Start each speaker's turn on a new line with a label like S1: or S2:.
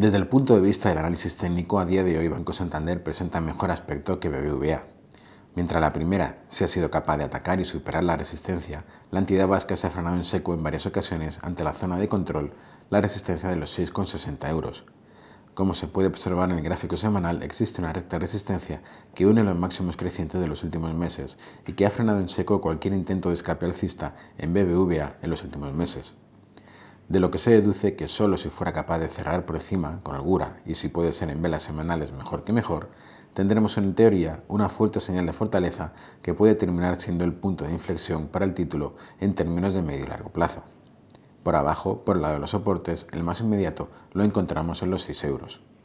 S1: Desde el punto de vista del análisis técnico, a día de hoy Banco Santander presenta mejor aspecto que BBVA. Mientras la primera se ha sido capaz de atacar y superar la resistencia, la entidad vasca se ha frenado en seco en varias ocasiones ante la zona de control, la resistencia de los 6,60 euros. Como se puede observar en el gráfico semanal, existe una recta resistencia que une los máximos crecientes de los últimos meses y que ha frenado en seco cualquier intento de escape alcista en BBVA en los últimos meses de lo que se deduce que solo si fuera capaz de cerrar por encima, con holgura, y si puede ser en velas semanales mejor que mejor, tendremos en teoría una fuerte señal de fortaleza que puede terminar siendo el punto de inflexión para el título en términos de medio y largo plazo. Por abajo, por el lado de los soportes, el más inmediato lo encontramos en los 6 euros.